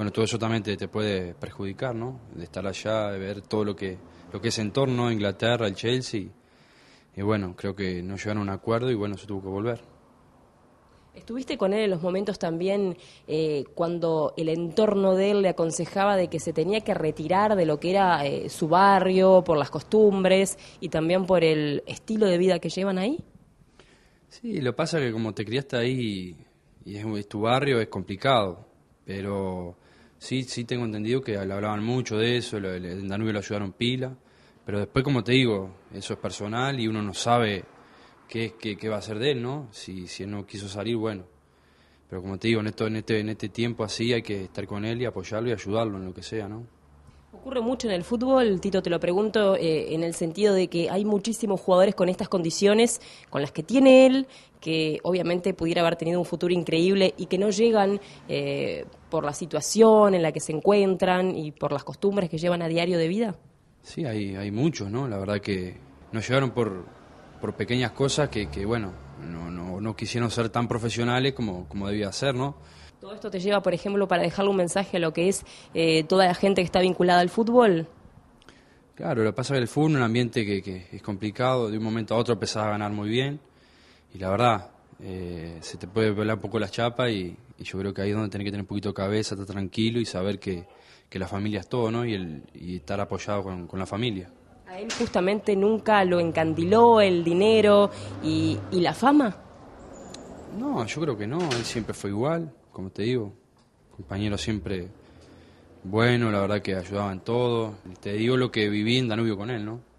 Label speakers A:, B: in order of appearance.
A: bueno, todo eso también te, puede perjudicar, ¿no? De estar allá, de ver todo lo que, lo que es entorno, Inglaterra, el Chelsea. Y bueno, creo que no llegaron a un acuerdo y bueno, se tuvo que volver.
B: ¿Estuviste con él en los momentos también eh, cuando el entorno de él le aconsejaba de que se tenía que retirar de lo que era eh, su barrio, por las costumbres y también por el estilo de vida que llevan ahí? Sí, lo
A: pasa que como te criaste ahí y es tu barrio, es complicado, pero sí, sí tengo entendido que hablaban mucho de eso, en Danubio lo ayudaron pila, pero después, como te digo, eso es personal y uno no sabe qué, es qué va a hacer de él, ¿no? Si, si él no quiso salir, bueno. Pero como te digo, en, esto, en, este, en este tiempo así hay que estar con él y apoyarlo y ayudarlo en lo que sea, ¿no?
B: Ocurre mucho en el fútbol, Tito, te lo pregunto, eh, en el sentido de que hay muchísimos jugadores con estas condiciones, con las que tiene él, que obviamente pudiera haber tenido un futuro increíble y que no llegan eh, por la situación en la que se encuentran y por las costumbres que llevan a diario de vida.
A: Sí, hay, hay muchos, ¿no? La verdad que nos llegaron por, por pequeñas cosas que, bueno, no, no, no quisieron ser tan profesionales como, como debía ser, ¿no?
B: ¿Todo esto te lleva, por ejemplo, para dejar un mensaje a lo que es eh, toda la gente que está vinculada al fútbol?
A: Claro, lo pasa es que el fútbol es un ambiente que, es complicado, de un momento a otro empezás a ganar muy bien y la verdad, eh, se te puede volar un poco la chapa y, yo creo que ahí es donde tenés que tener un poquito de cabeza, estar tranquilo y saber que, la familia es todo, ¿no? Y, el, estar apoyado con, la familia.
B: ¿A él justamente nunca lo encandiló el dinero y, y la fama?
A: No, yo creo que no, él siempre fue igual, como te digo, compañero siempre bueno, la verdad que ayudaban todo. Te digo lo que viví en Danubio con él, ¿no?